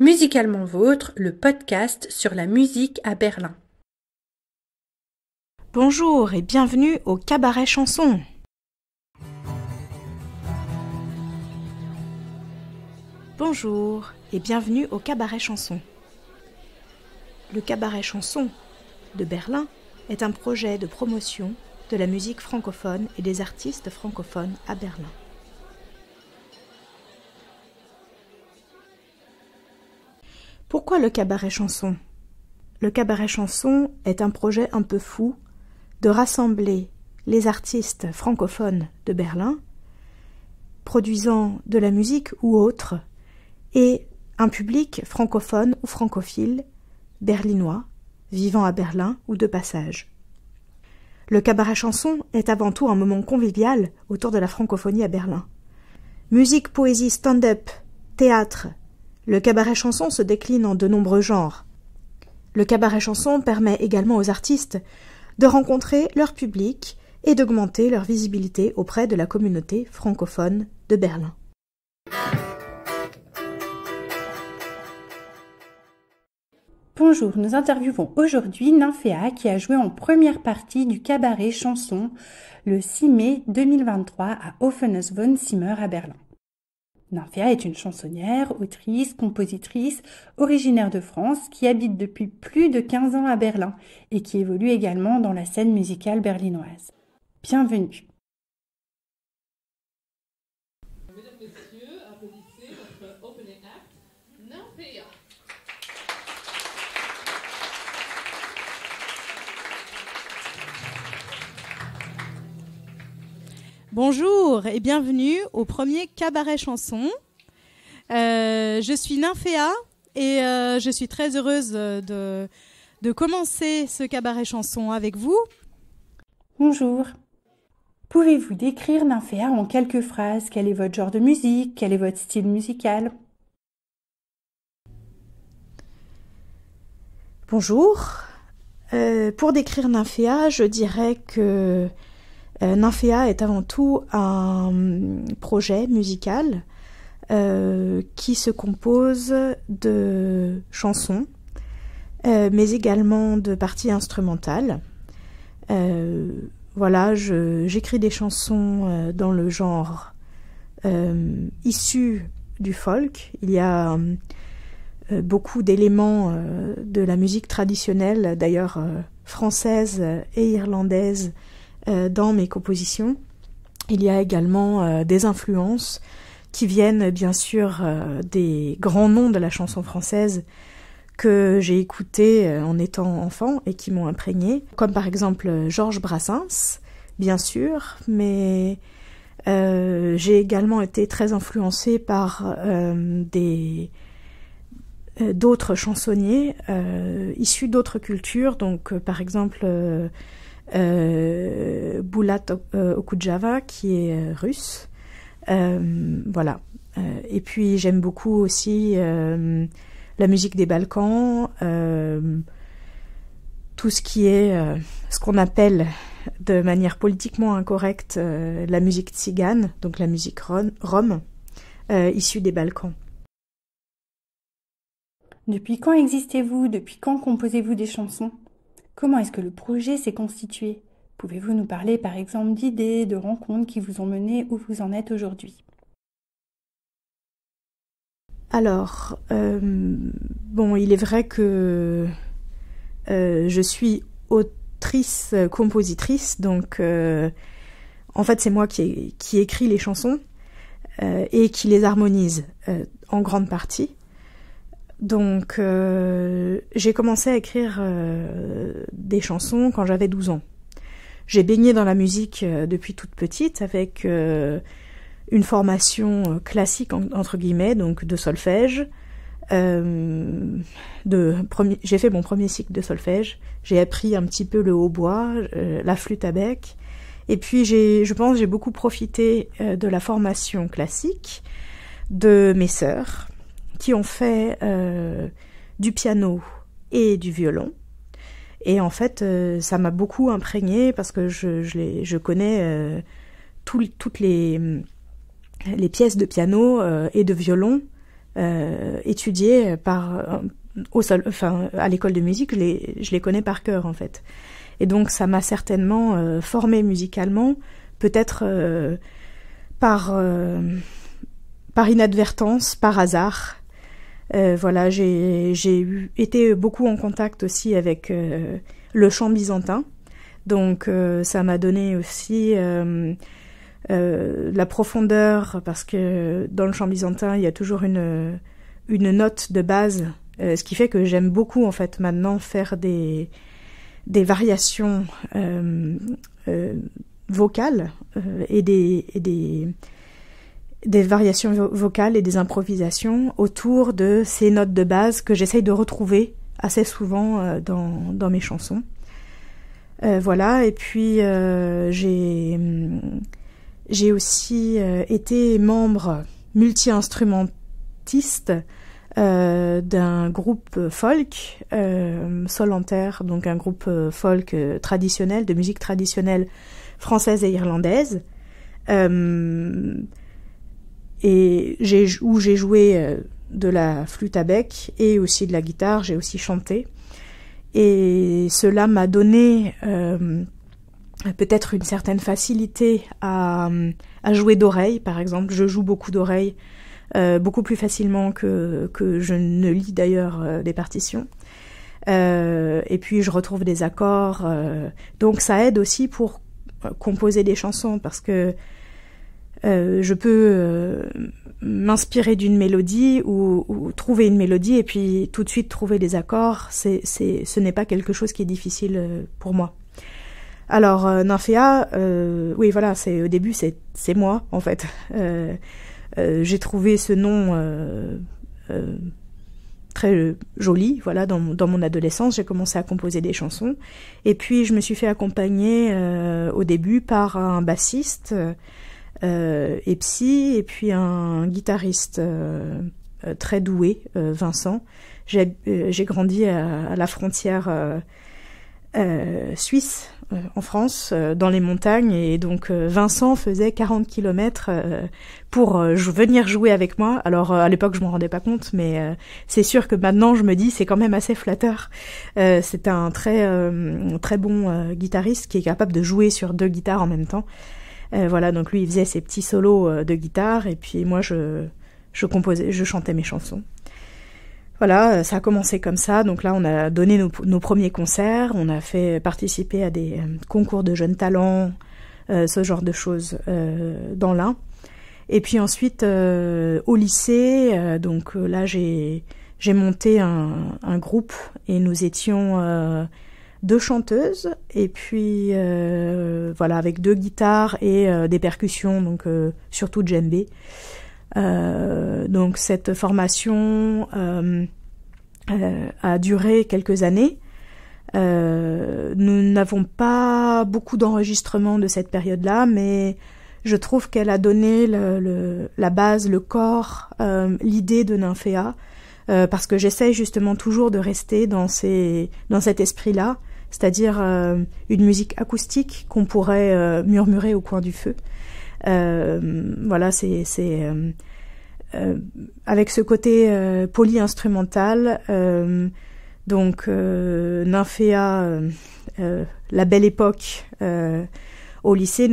Musicalement Vôtre, le podcast sur la musique à Berlin. Bonjour et bienvenue au Cabaret Chanson. Bonjour et bienvenue au Cabaret Chanson. Le Cabaret Chanson de Berlin est un projet de promotion de la musique francophone et des artistes francophones à Berlin. Pourquoi le cabaret chanson Le cabaret chanson est un projet un peu fou de rassembler les artistes francophones de Berlin, produisant de la musique ou autre, et un public francophone ou francophile, berlinois, vivant à Berlin ou de passage. Le cabaret chanson est avant tout un moment convivial autour de la francophonie à Berlin. Musique, poésie, stand-up, théâtre, le cabaret chanson se décline en de nombreux genres. Le cabaret chanson permet également aux artistes de rencontrer leur public et d'augmenter leur visibilité auprès de la communauté francophone de Berlin. Bonjour, nous interviewons aujourd'hui Nymphéa qui a joué en première partie du cabaret chanson le 6 mai 2023 à Offenes von Zimmer à Berlin. Nymphia est une chansonnière, autrice, compositrice, originaire de France, qui habite depuis plus de 15 ans à Berlin et qui évolue également dans la scène musicale berlinoise. Bienvenue. Bonjour et bienvenue au premier cabaret chanson. Euh, je suis Nymphéa et euh, je suis très heureuse de, commencer ce cabaret chanson avec vous. Bonjour. Pouvez-vous décrire Nymphéa en quelques phrases Quel est votre genre de musique Quel est votre style musical Bonjour. Euh, pour décrire Nymphéa, je dirais que euh, Nymphéa est avant tout un projet musical euh, qui se compose de chansons, euh, mais également de parties instrumentales. voilà, j'écris des chansons dans le genre issu du folk. Il y a beaucoup d'éléments de la musique traditionnelle, d'ailleurs française et irlandaise, euh, dans mes compositions. Il y a également euh, des influences qui viennent bien sûr euh, des grands noms de la chanson française que j'ai écouté en étant enfant et qui m'ont imprégné, comme par exemple Georges Brassens, bien sûr, mais j'ai également été très influencée par des d'autres chansonniers issus d'autres cultures, donc par exemple euh, Boulat Okudjava euh, qui est euh, russe. Euh, voilà. et puis j'aime beaucoup aussi la musique des Balkans, tout ce qui est ce qu'on appelle de manière politiquement incorrecte la musique tzigane, donc la musique rome, issue des Balkans. Depuis quand existez-vous Depuis quand composez-vous des chansons Comment est-ce que le projet s'est constitué Pouvez-vous nous parler par exemple d'idées, de rencontres qui vous ont mené où vous en êtes aujourd'hui Alors, euh, bon, il est vrai que euh, je suis autrice, compositrice, donc euh, en fait c'est moi qui, qui écris les chansons et qui les harmonise en grande partie. Donc euh, j'ai commencé à écrire euh, des chansons quand j'avais 12 ans. J'ai baigné dans la musique euh, depuis toute petite avec une formation classique entre guillemets, donc de solfège. j'ai fait mon premier cycle de solfège. J'ai appris un petit peu le hautbois, la flûte à bec, et puis je pense, j'ai beaucoup profité de la formation classique de mes sœurs qui ont fait euh, du piano et du violon. Et en fait, euh, ça m'a beaucoup imprégnée parce que je, connais euh, toutes les, pièces de piano et de violon étudiées par, au sol, enfin, à l'école de musique. Je les, connais par cœur en fait. Et donc, ça m'a certainement formée musicalement, peut-être par, par inadvertance, par hasard. Euh, voilà, j'ai été beaucoup en contact aussi avec euh, le chant byzantin. Donc euh, ça m'a donné aussi la profondeur, parce que dans le chant byzantin, il y a toujours une, une note de base, ce qui fait que j'aime beaucoup en fait maintenant faire des, des variations vocales et des, et des des variations vocales et des improvisations autour de ces notes de base que j'essaye de retrouver assez souvent euh, dans, mes chansons. Euh, voilà, et puis euh, mm, j'ai aussi été membre multi-instrumentiste d'un groupe folk, solentaire, donc un groupe folk traditionnel, de musique traditionnelle française et irlandaise. Euh, et où j'ai joué euh, de la flûte à bec et aussi de la guitare, j'ai aussi chanté. Et cela m'a donné euh, peut-être une certaine facilité à, jouer d'oreille, par exemple. Je joue beaucoup d'oreille, euh, beaucoup plus facilement que, que je ne lis d'ailleurs des partitions. et puis je retrouve des accords. donc ça aide aussi pour composer des chansons parce que euh, je peux euh, m'inspirer d'une mélodie ou, trouver une mélodie et puis tout de suite trouver des accords. C'est, c'est, ce n'est pas quelque chose qui est difficile euh, pour moi. Alors, euh, oui, voilà, c'est, au début, c'est, c'est moi, en fait. j'ai trouvé ce nom très joli, voilà, dans, dans, mon adolescence, j'ai commencé à composer des chansons. Et puis je me suis fait accompagner au début par un bassiste euh, et psy, et puis un guitariste euh, euh, très doué, Vincent. J'ai grandi à, la frontière suisse, en France, dans les montagnes, et donc Vincent faisait 40 km pour venir jouer avec moi. Alors à l'époque, je m'en rendais pas compte, mais c'est sûr que maintenant, je me dis, c'est quand même assez flatteur. C'est un très très bon guitariste qui est capable de jouer sur deux guitares en même temps. Euh, voilà, donc lui, il faisait ses petits solos euh, de guitare, et puis moi, je, je composais, je chantais mes chansons. Voilà, euh, ça a commencé comme ça. Donc là, on a donné nos, premiers concerts, on a fait participer à des concours de jeunes talents, ce genre de choses dans l'un. Et puis ensuite, au lycée, donc là, j'ai monté un, groupe et nous étions deux chanteuses et puis euh, voilà avec deux guitares et euh, des percussions donc euh, surtout djembé. donc cette formation a duré quelques années. nous n'avons pas beaucoup d'enregistrements de cette période-là, mais je trouve qu'elle a donné la base, le corps, l'idée de Nymphéa, parce que j'essaie justement toujours de rester dans, ces, dans cet esprit-là, c'est-à-dire euh, une musique acoustique qu'on pourrait euh, murmurer au coin du feu. Euh, voilà, c'est avec ce côté polyinstrumental. instrumental donc Nymphéa, la belle époque au lycée,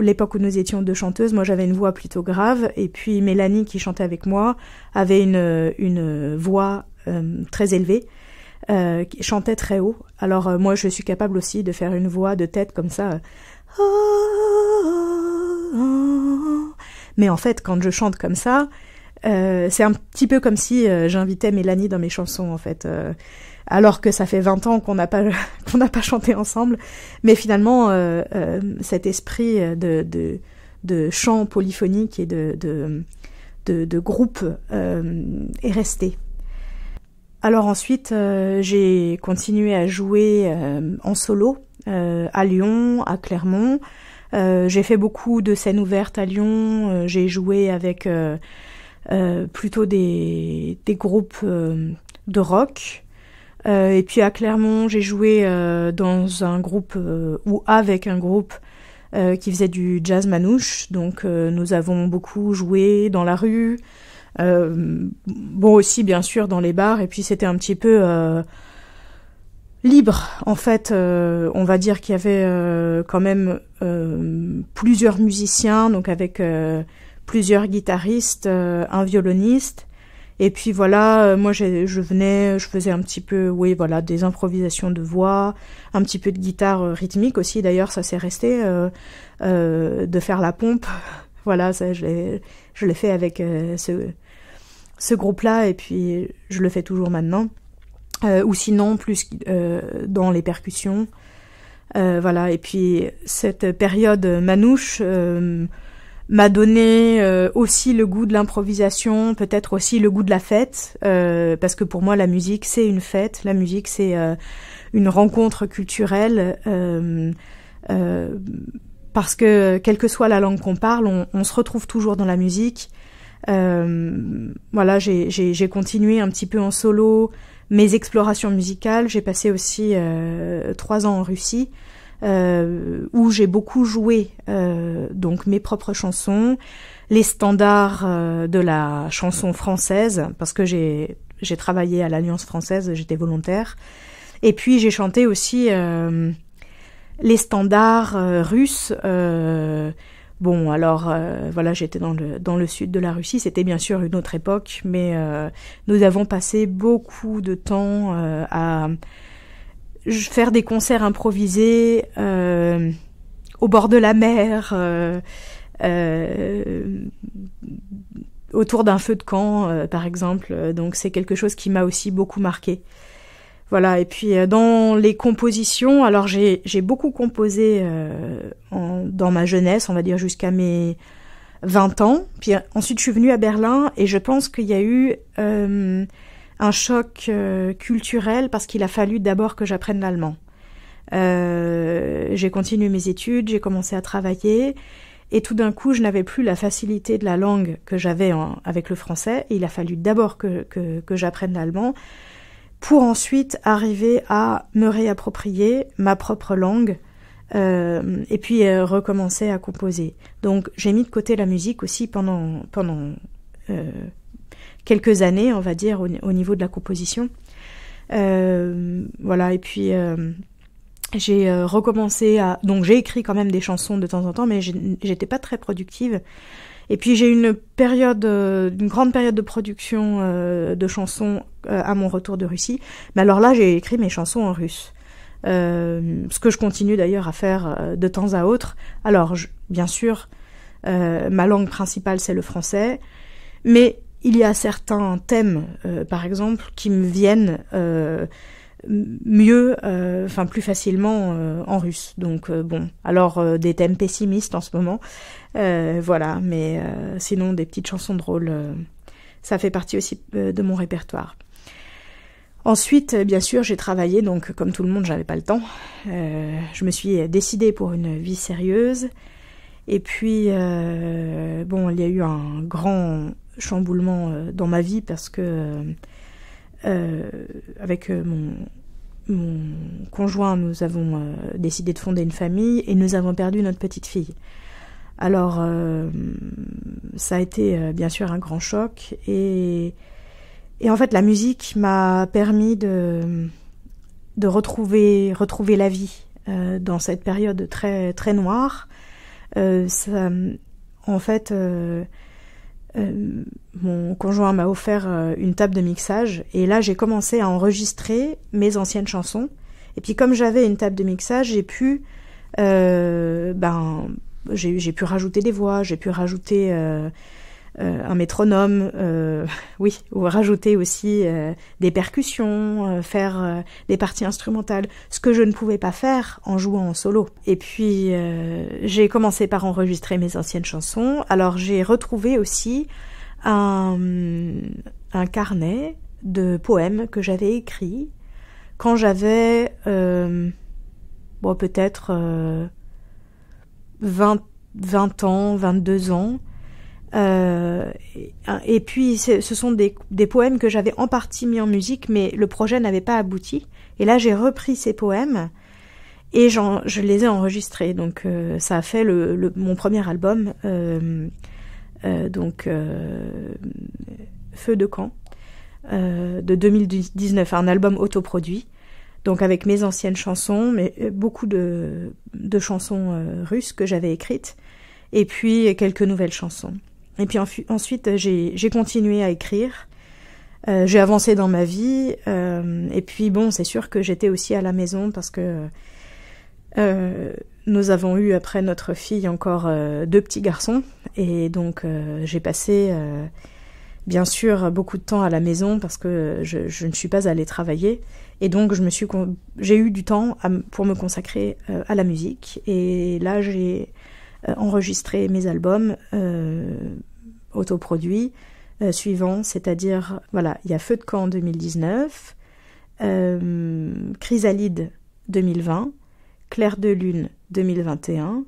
l'époque où nous étions deux chanteuses, moi j'avais une voix plutôt grave, et puis Mélanie qui chantait avec moi avait une, voix très élevée. Euh, qui chantait très haut. Alors euh, moi, je suis capable aussi de faire une voix de tête comme ça. Euh, mais en fait, quand je chante comme ça, euh, c'est un petit peu comme si j'invitais Mélanie dans mes chansons, en fait. alors que ça fait 20 ans qu'on n'a pas qu'on n'a pas chanté ensemble, mais finalement cet esprit de, de, de chant polyphonique et de de, de, de groupe est resté. Alors ensuite, euh, j'ai continué à jouer euh, en solo euh, à Lyon, à Clermont. j'ai fait beaucoup de scènes ouvertes à Lyon. j'ai joué avec plutôt des groupes de rock. et puis à Clermont, j'ai joué dans un groupe ou avec un groupe qui faisait du jazz manouche. Donc nous avons beaucoup joué dans la rue. Euh, bon aussi bien sûr dans les bars et puis c'était un petit peu euh, libre en fait euh, on va dire qu'il y avait euh, quand même plusieurs musiciens donc avec plusieurs guitaristes un violoniste et puis voilà moi je venais je faisais un petit peu oui voilà des improvisations de voix un petit peu de guitare rythmique aussi d'ailleurs ça s'est resté de faire la pompe voilà ça je l'ai fait avec ce ce groupe-là, et puis je le fais toujours maintenant. Euh, ou sinon, plus euh, dans les percussions. Euh, voilà, et puis cette période manouche m'a donné aussi le goût de l'improvisation, peut-être aussi le goût de la fête, parce que pour moi la musique c'est une fête, la musique c'est une rencontre culturelle, parce que quelle que soit la langue qu'on parle, on se retrouve toujours dans la musique, euh, voilà, j'ai continué un petit peu en solo mes explorations musicales. J'ai passé aussi euh, trois ans en Russie. Euh, où j'ai beaucoup joué euh, donc mes propres chansons, les standards euh, de la chanson française, parce que j'ai j'ai travaillé à l'Alliance française, j'étais volontaire, et puis j'ai chanté aussi les standards russes Bon, alors euh, voilà, j'étais dans le, dans le sud de la Russie, c'était bien sûr une autre époque, mais euh, nous avons passé beaucoup de temps euh, à faire des concerts improvisés au bord de la mer, autour d'un feu de camp, par exemple. Donc c'est quelque chose qui m'a aussi beaucoup marqué. Voilà, et puis euh, dans les compositions, alors j'ai, j'ai beaucoup composé euh, dans ma jeunesse, on va dire jusqu'à mes 20 ans. Puis euh, ensuite je suis venue à Berlin et je pense qu'il y a eu un choc culturel parce qu'il a fallu d'abord que j'apprenne l'allemand. j'ai continué mes études, j'ai commencé à travailler et tout d'un coup je n'avais plus la facilité de la langue que j'avais avec le français. Et il a fallu d'abord que, que j'apprenne l'allemand pour ensuite arriver à me réapproprier ma propre langue euh, et puis euh, recommencer à composer. Donc j'ai mis de côté la musique aussi pendant, pendant euh, quelques années, on va dire, au, niveau de la composition. voilà, et puis j'ai recommencé à... Donc j'ai écrit quand même des chansons de temps en temps, mais j'étais pas très productive. Et puis j'ai une période, euh, une grande période de production euh, de chansons euh, à mon retour de Russie. Mais alors là, j'ai écrit mes chansons en russe. ce que je continue d'ailleurs à faire de temps à autre. Alors, je, bien sûr, ma langue principale, c'est le français. Mais il y a certains thèmes, par exemple, qui me viennent mieux, euh, enfin plus facilement euh, en russe. Donc euh, bon, alors des thèmes pessimistes en ce moment, voilà, mais sinon des petites chansons drôles, ça fait partie aussi de mon répertoire. Ensuite, bien sûr, j'ai travaillé, donc comme tout le monde, j'avais pas le temps. je me suis décidée pour une vie sérieuse. Et puis, bon, il y a eu un grand chamboulement dans ma vie parce que euh, avec euh, mon, mon, conjoint, nous avons euh, décidé de fonder une famille et nous avons perdu notre petite fille. Alors, ça a été bien sûr un grand choc et, et en fait, la musique m'a permis de, de retrouver, retrouver la vie dans cette période très, très noire. Ça, en fait, euh, mon conjoint m'a offert euh, une table de mixage et là j'ai commencé à enregistrer mes anciennes chansons. Et puis comme j'avais une table de mixage, j'ai pu euh, ben j'ai pu rajouter des voix, j'ai pu rajouter euh, un métronome, euh, oui, ou rajouter aussi euh, des percussions, faire des parties instrumentales, ce que je ne pouvais pas faire en jouant en solo. Et puis j'ai commencé par enregistrer mes anciennes chansons. Alors j'ai retrouvé aussi un, un carnet de poèmes que j'avais écrit quand j'avais bon, peut-être 20, 20 ans, 22 ans. Euh, et puis, ce sont des, des poèmes que j'avais en partie mis en musique, mais le projet n'avait pas abouti. Et là, j'ai repris ces poèmes et je les ai enregistrés. Donc, euh, ça a fait le, mon premier album, euh, euh donc Feu de camp, de 2019, un album autoproduit. Donc avec mes anciennes chansons, mais beaucoup de, de chansons russes que j'avais écrites, et puis quelques nouvelles chansons. Et puis ensuite, euh, j'ai continué à écrire. Euh, j'ai avancé dans ma vie. Euh, et puis bon, c'est sûr que j'étais aussi à la maison parce que nous avons eu après notre fille encore deux petits garçons. Et donc j'ai passé bien sûr beaucoup de temps à la maison parce que je, ne suis pas allée travailler. Et donc je me suis j'ai eu du temps pour me consacrer à la musique. Et là j'ai euh, enregistrer mes albums euh, autoproduits euh, suivants, c'est-à-dire, voilà, il y a Feu de camp 2019, Chrysalide 2020, Clair de lune 2021,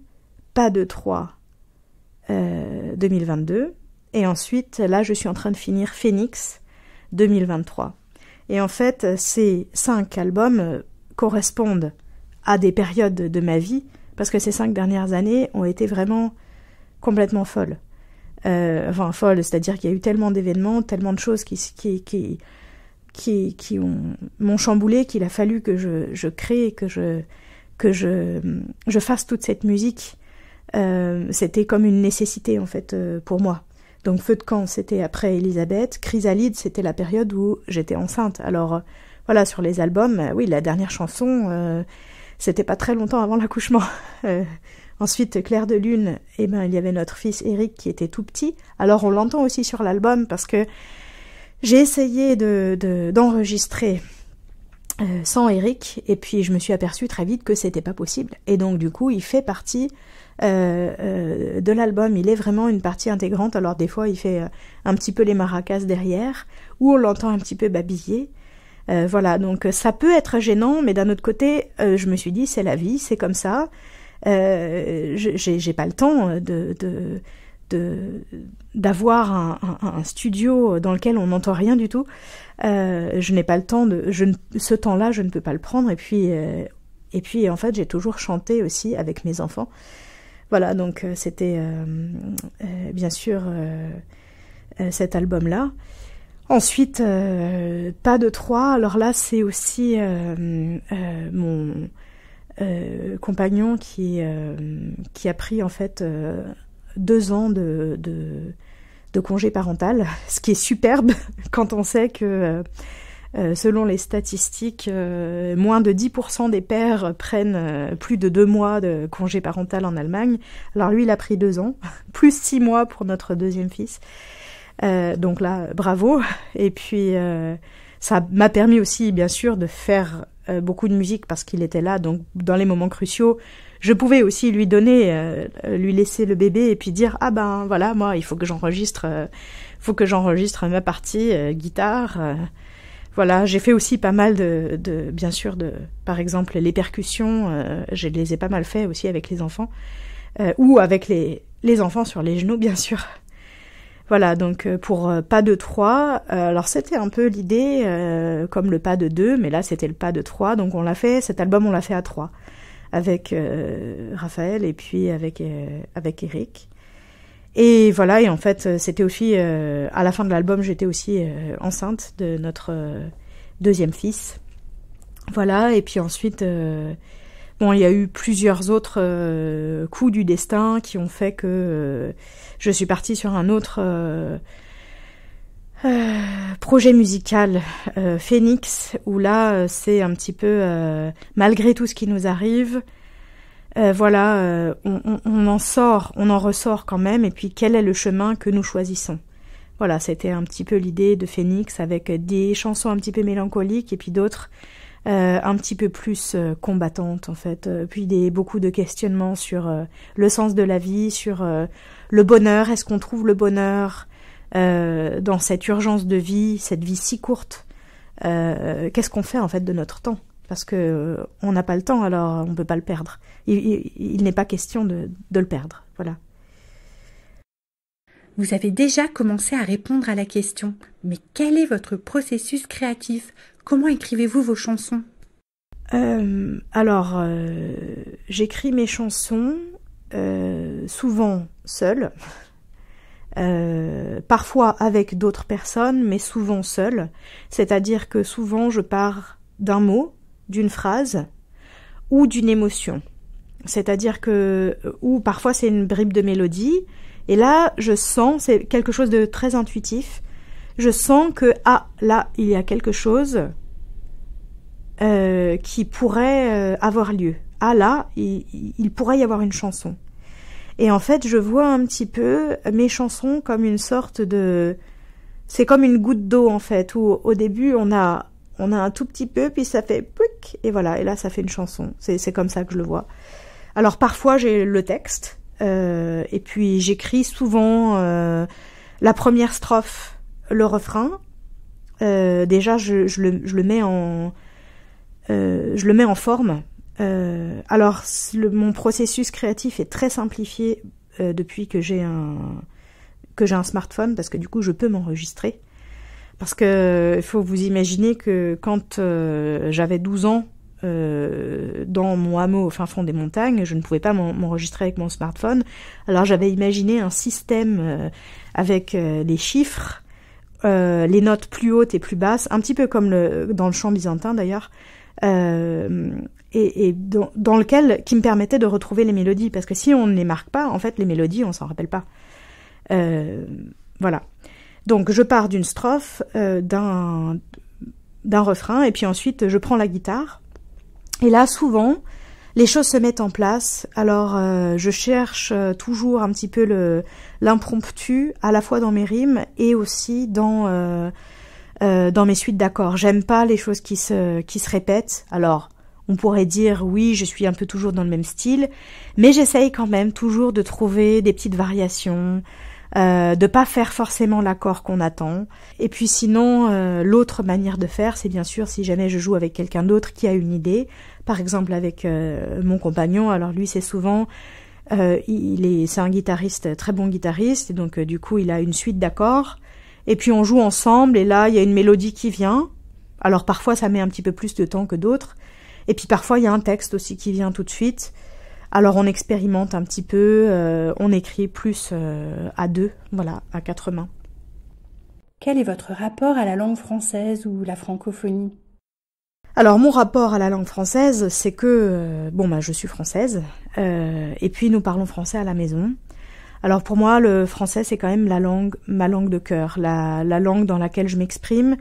Pas de Trois 2022. Et ensuite, là, je suis en train de finir Phoenix 2023. Et en fait, ces cinq albums correspondent à des périodes de ma vie parce que ces cinq dernières années ont été vraiment complètement folles. Euh, enfin, folles, c'est-à-dire qu'il y a eu tellement d'événements, tellement de choses qui, qui, qui, qui, qui m'ont chamboulé qu'il a fallu que je, je crée, que je, que je, je fasse toute cette musique. Euh, c'était comme une nécessité en fait euh, pour moi. Donc feu de camp, c'était après Elisabeth. Chrysalide, c'était la période où j'étais enceinte. Alors euh, voilà, sur les albums, oui, la dernière chanson, c'était pas très longtemps avant l'accouchement. Euh, ensuite, Claire de Lune, eh ben, il y avait notre fils Eric qui était tout petit. Alors on l'entend aussi sur l'album parce que j'ai essayé de d'enregistrer euh, sans Eric et puis je me suis aperçue très vite que c'était pas possible. Et donc du coup, il fait partie euh, euh, de l'album, il est vraiment une partie intégrante. Alors des fois, il fait euh, un petit peu les maracas derrière, ou on l'entend un petit peu babiller, euh, voilà, donc euh, ça peut être gênant, mais d'un autre côté, euh, je me suis dit, c'est la vie, c'est comme ça. Euh, j'ai pas le temps de... de d'avoir un, un, studio dans lequel on n'entend rien du tout. je n'ai pas le temps de, je ce temps-là, je ne peux pas le prendre. Et puis, et puis, en fait, j'ai toujours chanté aussi avec mes enfants. Voilà, donc c'était bien sûr cet album-là. Ensuite, euh, pas de trois, Alors là, c'est aussi euh, euh, mon compagnon qui, qui a pris en fait deux ans de, de, de, congé parental, ce qui est superbe quand on sait que selon les statistiques, moins de 10% des pères prennent plus de deux mois de congé parental en Allemagne. Alors lui, il a pris deux ans, plus six mois pour notre deuxième fils. Euh, donc là, bravo. Et puis, euh, ça m'a permis aussi, bien sûr, de faire euh, beaucoup de musique parce qu'il était là. Donc, dans les moments cruciaux, je pouvais aussi lui donner, lui laisser le bébé et puis dire ah ben voilà, moi, il faut que j'enregistre, faut que j'enregistre ma partie guitare. voilà, j'ai fait aussi pas mal de, de, bien sûr, de, par exemple, les percussions. je les ai pas mal fait aussi avec les enfants ou avec les les enfants sur les genoux, bien sûr. Voilà, donc euh, pour euh, pas de Trois, euh, alors c'était un peu l'idée comme le pas de Deux, mais là c'était le pas de Trois. donc on l'a fait, cet album on l'a fait à trois, avec Raphaël et puis avec, avec Eric. Et voilà, et en fait c'était aussi, à la fin de l'album j'étais aussi enceinte de notre deuxième fils. Voilà, et puis ensuite... Bon, il y a eu plusieurs autres euh, coups du destin qui ont fait que euh, je suis partie sur un autre euh, projet musical, Phoenix, où là, c'est un petit peu, malgré tout ce qui nous arrive, voilà, on, en sort, on en ressort quand même, et puis quel est le chemin que nous choisissons Voilà, c'était un petit peu l'idée de Phoenix avec des chansons un petit peu mélancoliques et puis d'autres euh, un petit peu plus euh, combattante en fait, euh, puis des beaucoup de questionnements sur le sens de la vie, sur le bonheur, est-ce qu'on trouve le bonheur dans cette urgence de vie, cette vie si courte Qu'est-ce qu'on fait en fait de notre temps Parce que on n'a pas le temps, alors on ne peut pas le perdre. Il, n'est pas question de le perdre, voilà. Vous avez déjà commencé à répondre à la question, mais quel est votre processus créatif Comment écrivez-vous vos chansons euh, Alors, euh, j'écris mes chansons euh, souvent seule, parfois avec d'autres personnes, mais souvent seule. C'est-à-dire que souvent je pars d'un mot, d'une phrase ou d'une émotion. C'est-à-dire que, ou parfois c'est une bribe de mélodie, et là je sens, c'est quelque chose de très intuitif, je sens que, ah, là, il y a quelque chose euh, qui pourrait euh, avoir lieu. Ah, là, il, pourrait y avoir une chanson. Et en fait, je vois un petit peu mes chansons comme une sorte de... C'est comme une goutte d'eau, en fait, où au début, on a, on a un tout petit peu, puis ça fait... et voilà, et là, ça fait une chanson. C'est comme ça que je le vois. Alors, parfois, j'ai le texte, euh, et puis j'écris souvent euh, la première strophe le refrain, euh, déjà, je, je, le, je, le, mets en, euh, je le mets en forme. Euh, alors, mon processus créatif est très simplifié depuis que j'ai un que j'ai un smartphone parce que du coup, je peux m'enregistrer. Parce que il faut vous imaginer que quand j'avais 12 ans, dans mon hameau au fin fond des montagnes, je ne pouvais pas m'enregistrer avec mon smartphone. Alors j'avais imaginé un système avec des chiffres euh, les notes plus hautes et plus basses, un petit peu comme dans le chant byzantin d'ailleurs, euh, et, dans, lequel qui me permettait de retrouver les mélodies, parce que si on ne les marque pas, en fait, les mélodies, on s'en rappelle pas. Euh, voilà. Donc je pars d'une strophe, d'un d'un refrain, et puis ensuite je prends la guitare. Et là, souvent, les choses se mettent en place. Alors euh, je cherche euh, toujours un petit peu l'impromptu, à la fois dans mes rimes et aussi dans, euh, dans mes suites d'accords. J'aime pas les choses qui se, qui se répètent. Alors on pourrait dire oui, je suis un peu toujours dans le même style, mais j'essaye quand même toujours de trouver des petites variations, euh, de pas faire forcément l'accord qu'on attend. Et puis sinon, l'autre manière de faire, c'est bien sûr si jamais je joue avec quelqu'un d'autre qui a une idée, par exemple avec euh, mon compagnon. Alors lui, c'est souvent euh, il est c'est un guitariste très bon guitariste, et donc euh, du coup il a une suite d'accords et puis on joue ensemble et là il y a une mélodie qui vient. Alors parfois ça met un petit peu plus de temps que d'autres et puis parfois il y a un texte aussi qui vient tout de suite. Alors on expérimente un petit peu, on écrit plus à deux, voilà, à quatre mains. Quel est votre rapport à la langue française ou la francophonie alors mon rapport à la langue française, c'est que euh, bon bah je suis française euh, et puis nous parlons français à la maison. Alors pour moi le français c'est quand même la langue, ma langue de cœur, la, la langue dans laquelle je m'exprime.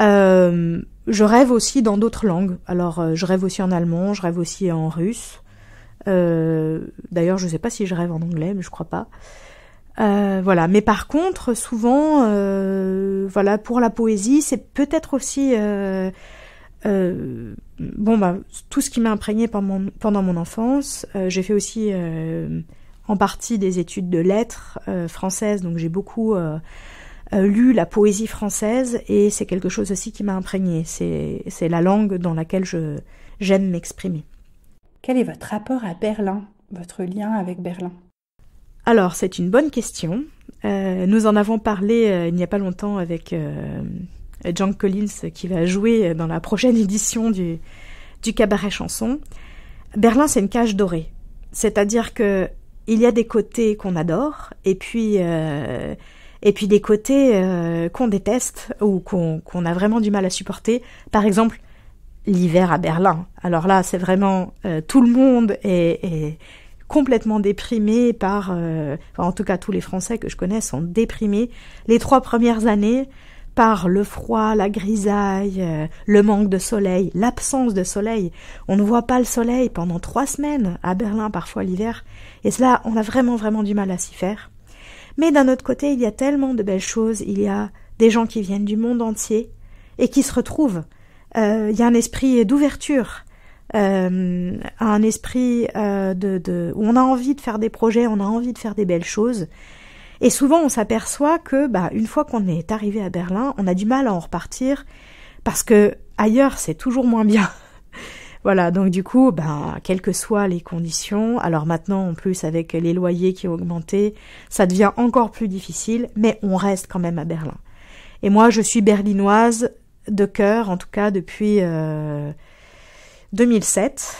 Euh, je rêve aussi dans d'autres langues. Alors je rêve aussi en allemand, je rêve aussi en russe. D'ailleurs je ne sais pas si je rêve en anglais, mais je crois pas. voilà. Mais par contre, souvent, voilà, pour la poésie, c'est peut-être aussi euh, bon, bah, tout ce qui m'a imprégné pendant, mon, enfance. Euh, j'ai fait aussi euh, en partie des études de lettres euh, françaises, donc j'ai beaucoup lu la poésie française et c'est quelque chose aussi qui m'a imprégné. C'est la langue dans laquelle je j'aime m'exprimer. Quel est votre rapport à Berlin, votre lien avec Berlin Alors, c'est une bonne question. nous en avons parlé il n'y a pas longtemps avec euh, John Collins qui va jouer dans la prochaine édition du, du cabaret chanson. Berlin, c'est une cage dorée. C'est-à-dire que il y a des côtés qu'on adore et puis euh, et puis des côtés euh, qu'on déteste ou qu'on a vraiment du mal à supporter. Par exemple, l'hiver à Berlin. Alors là, c'est vraiment tout le monde est, complètement déprimé par, en tout cas tous les Français que je connais sont déprimés. Les trois premières années, par le froid, la grisaille, euh, le manque de soleil, l'absence de soleil. On ne voit pas le soleil pendant trois semaines, à Berlin parfois l'hiver, et cela on a vraiment vraiment du mal à s'y faire. Mais d'un autre côté, il y a tellement de belles choses, il y a des gens qui viennent du monde entier et qui se retrouvent. Euh, il y a un esprit d'ouverture, euh, un esprit où on a envie de faire des projets, on a envie de faire des belles choses. Et souvent, on s'aperçoit que, bah, une fois qu'on est arrivé à Berlin, on a du mal à en repartir parce que ailleurs, c'est toujours moins bien. voilà. Donc, du coup, bah, quelles que soient les conditions, alors maintenant, en plus, avec les loyers qui ont augmenté, ça devient encore plus difficile, mais on reste quand même à Berlin. Et moi, je suis berlinoise de cœur, en tout cas, depuis 2007.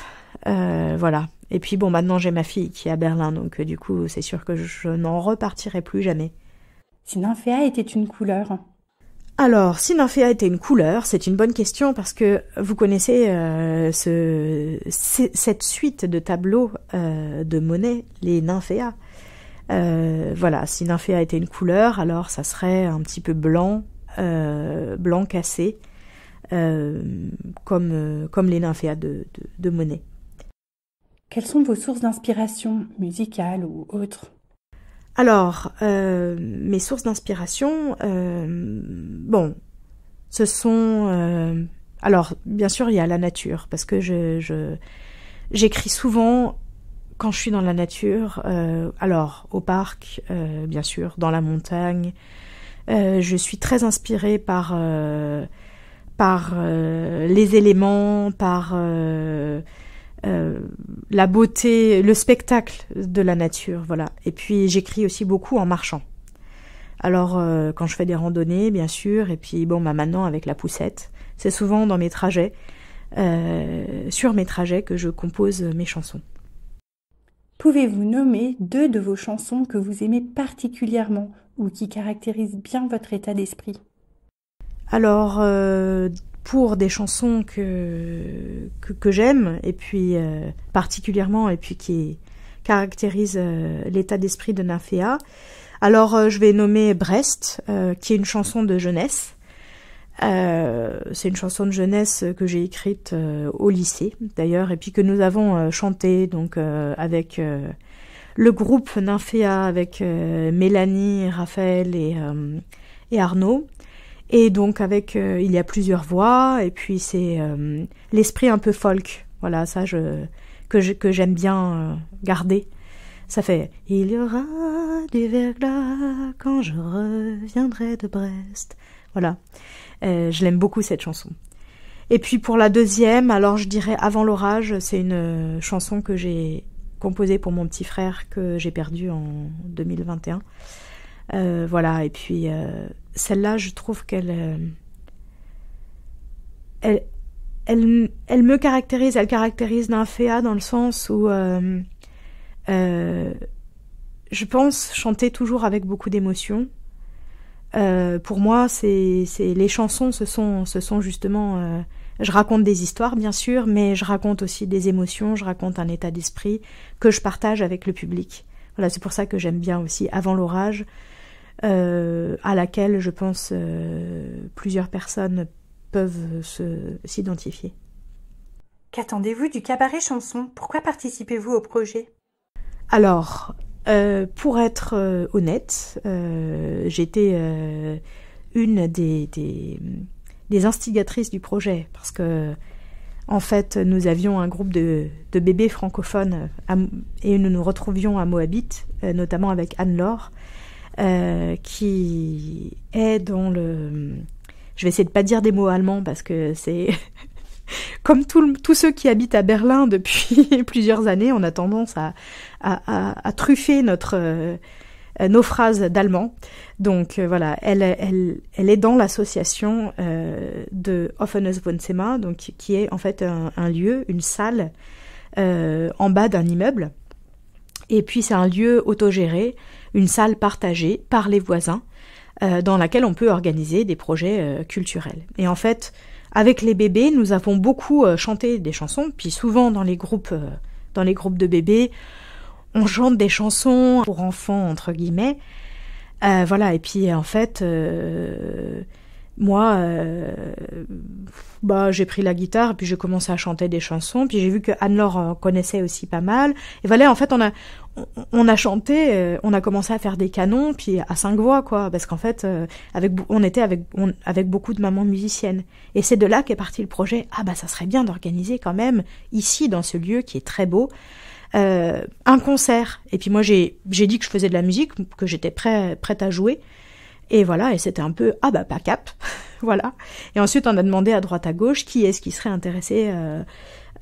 Euh, euh, voilà. Et puis bon, maintenant j'ai ma fille qui est à Berlin, donc euh, du coup c'est sûr que je n'en repartirai plus jamais. Si Nymphéa était une couleur Alors, si Nymphéa était une couleur, c'est une bonne question parce que vous connaissez euh, ce, cette suite de tableaux euh, de Monet, les Nymphéas. voilà, si Nymphéa était une couleur, alors ça serait un petit peu blanc, blanc cassé, comme, comme les Nymphéas de, de, de Monet. Quelles sont vos sources d'inspiration musicales ou autres Alors, euh, mes sources d'inspiration, euh, bon, ce sont... Euh, alors, bien sûr, il y a la nature, parce que je, j'écris souvent quand je suis dans la nature, alors au parc, bien sûr, dans la montagne. je suis très inspirée par par les éléments, par euh, la beauté, le spectacle de la nature, voilà. Et puis j'écris aussi beaucoup en marchant. Alors euh, quand je fais des randonnées, bien sûr, et puis bon, bah maintenant avec la poussette, c'est souvent dans mes trajets, euh, sur mes trajets que je compose mes chansons. Pouvez-vous nommer deux de vos chansons que vous aimez particulièrement ou qui caractérisent bien votre état d'esprit Alors, pour des chansons que, que, j'aime, et puis euh, particulièrement, et puis qui caractérise euh, l'état d'esprit de Nymphéa. Alors euh, je vais nommer Brest, qui est une chanson de jeunesse. c'est une chanson de jeunesse que j'ai écrite au lycée d'ailleurs et puis que nous avons chanté donc avec le groupe Nymphéa avec Mélanie, Raphaël et Arnaud et donc avec, euh, il y a plusieurs voix, et puis c'est euh, l'esprit un peu folk. Voilà, ça je, que, que j'aime bien euh, garder. Ça fait Il y aura du verglas quand je reviendrai de Brest. Voilà, je l'aime beaucoup cette chanson. Et puis pour la deuxième, alors je dirais Avant l'orage, c'est une chanson que j'ai composée pour mon petit frère que j'ai perdu en 2021. Euh, voilà, et puis euh, celle-là, je trouve qu'elle. Euh, elle, elle, me caractérise, elle caractérise Nymphéa dans le sens où. je pense chanter toujours avec beaucoup d'émotion. pour moi, c'est les chansons, ce sont, ce sont justement je raconte des histoires, bien sûr, mais je raconte aussi des émotions, je raconte un état d'esprit que je partage avec le public. Voilà, c'est pour ça que j'aime bien aussi Avant l'orage, euh, à laquelle je pense euh, plusieurs personnes peuvent s'identifier. Qu'attendez-vous du cabaret chanson Pourquoi participez-vous au projet Alors, euh, pour être honnête, j'étais une des, des, des, instigatrices du projet parce que en fait, nous avions un groupe de, de bébés francophones et nous nous retrouvions à Moabit, notamment avec Anne-Laure. Euh, qui est dans le... Je vais essayer de pas dire des mots allemands parce que c'est... Comme tous ceux qui habitent à Berlin depuis plusieurs années, on a tendance à, à, truffer notre, euh, nos phrases d'allemand. Donc euh, voilà, elle, elle, elle, est dans l'association de Offenes Wohnzimmer, donc qui est en fait un, un lieu, une salle en bas d'un immeuble. Et puis c'est un lieu autogéré une salle partagée par les voisins euh, dans laquelle on peut organiser des projets euh, culturels. Et en fait, avec les bébés, nous avons beaucoup euh, chanté des chansons, puis souvent dans les groupes, dans les groupes de bébés, on chante des chansons pour enfants entre guillemets. voilà, et puis en fait, moi, bah j'ai pris la guitare, puis j'ai commencé à chanter des chansons, puis j'ai vu que Anne-Laure connaissait aussi pas mal. Et voilà, en fait, on a on a chanté, euh, on a commencé à faire des canons, puis à cinq voix, quoi, parce qu'en fait, euh, avec, on était avec, avec beaucoup de mamans musiciennes. Et c'est de là qu'est parti le projet. Ah bah ça serait bien d'organiser quand même ici, dans ce lieu qui est très beau, euh, un concert. Et puis moi j'ai dit que je faisais de la musique, que j'étais prêt, prête à jouer. Et voilà, et c'était un peu ah bah pas cap, voilà. Et ensuite on a demandé à droite à gauche qui est-ce qui serait intéressé.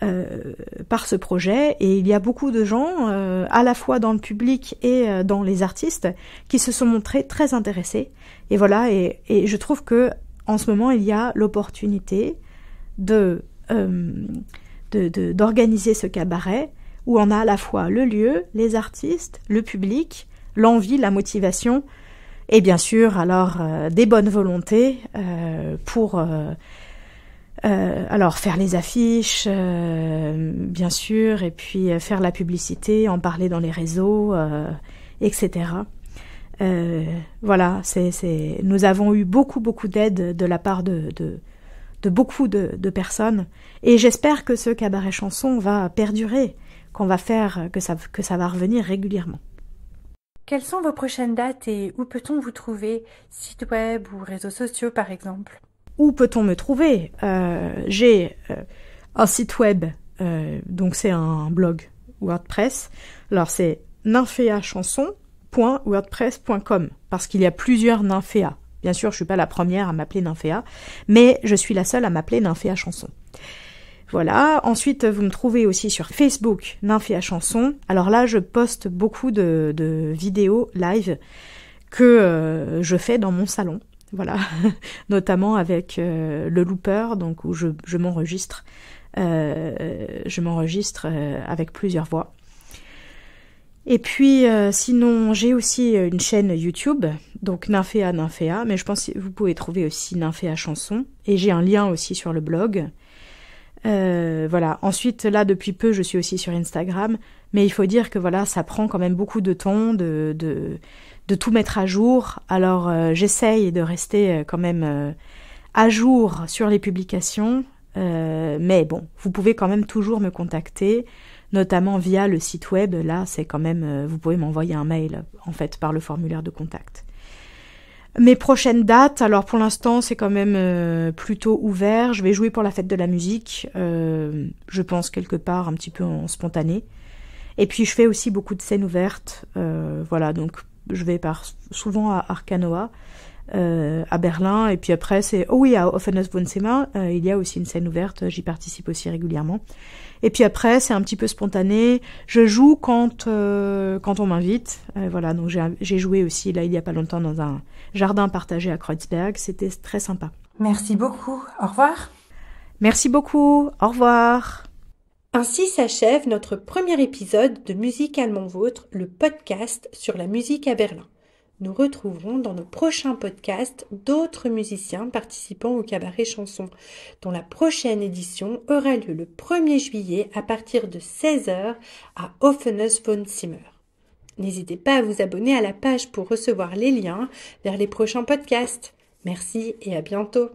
Euh, par ce projet et il y a beaucoup de gens, euh, à la fois dans le public et euh, dans les artistes, qui se sont montrés très intéressés. Et voilà, et, je trouve que en ce moment il y a l'opportunité de d'organiser de, ce cabaret où on a à la fois le lieu, les artistes, le public, l'envie, la motivation et bien sûr alors des bonnes volontés pour euh, alors faire les affiches, euh, bien sûr, et puis euh, faire la publicité, en parler dans les réseaux, etc. voilà, c'est, nous avons eu beaucoup, beaucoup d'aide de la part de, de, beaucoup de, personnes, et j'espère que ce cabaret chanson va perdurer, qu'on va faire, que ça, que ça va revenir régulièrement. Quelles sont vos prochaines dates et où peut-on vous trouver Site web ou réseaux sociaux par exemple où peut-on me trouver euh, J'ai euh, un site web, euh, donc c'est un blog WordPress. Alors c'est nymphéachanson.wordpress.com parce qu'il y a plusieurs nymphéas. Bien sûr, je suis pas la première à m'appeler nymphéa, mais je suis la seule à m'appeler nymphéa chanson. Voilà. Ensuite, vous me trouvez aussi sur Facebook, Nymphéa Chanson. Alors là, je poste beaucoup de, vidéos live que je fais dans mon salon. Voilà, notamment avec euh, le looper, donc où je, je m'enregistre. Euh, je m'enregistre euh, avec plusieurs voix. Et puis, sinon, j'ai aussi une chaîne YouTube, donc Nymphéa Nymphéa, mais je pense que vous pouvez trouver aussi Nymphéa Chanson. Et j'ai un lien aussi sur le blog. voilà. Ensuite, là, depuis peu, je suis aussi sur Instagram, mais il faut dire que voilà, ça prend quand même beaucoup de temps de de tout mettre à jour. Alors euh, j'essaye de rester euh, quand même euh, à jour sur les publications, mais bon, vous pouvez quand même toujours me contacter, notamment via le site web. Là, c'est quand même, vous pouvez m'envoyer un mail en fait par le formulaire de contact. Mes prochaines dates, alors pour l'instant c'est quand même plutôt ouvert. Je vais jouer pour la fête de la musique, je pense quelque part un petit peu en spontané. Et puis je fais aussi beaucoup de scènes ouvertes, voilà donc je vais par, souvent à Arcanoa, euh, à Berlin, et puis après c'est, oh oui, à Offenhaus Bonsema, euh, il y a aussi une scène ouverte, j'y participe aussi régulièrement. Et puis après, c'est un petit peu spontané. Je joue quand euh, quand on m'invite. voilà, donc j'ai joué aussi là il y a pas longtemps dans un jardin partagé à Kreuzberg. C'était très sympa. Merci beaucoup. Au revoir. Merci beaucoup. Au revoir. Ainsi s'achève notre premier épisode de Musique Allemand Vôtre, le podcast sur la musique à Berlin. Nous retrouverons dans nos prochains podcasts d'autres musiciens participant au cabaret chanson, dont la prochaine édition aura lieu le 1er juillet à partir de 16h à Offenes von Zimmer. N'hésitez pas à vous abonner à la page pour recevoir les liens vers les prochains podcasts. Merci et à bientôt.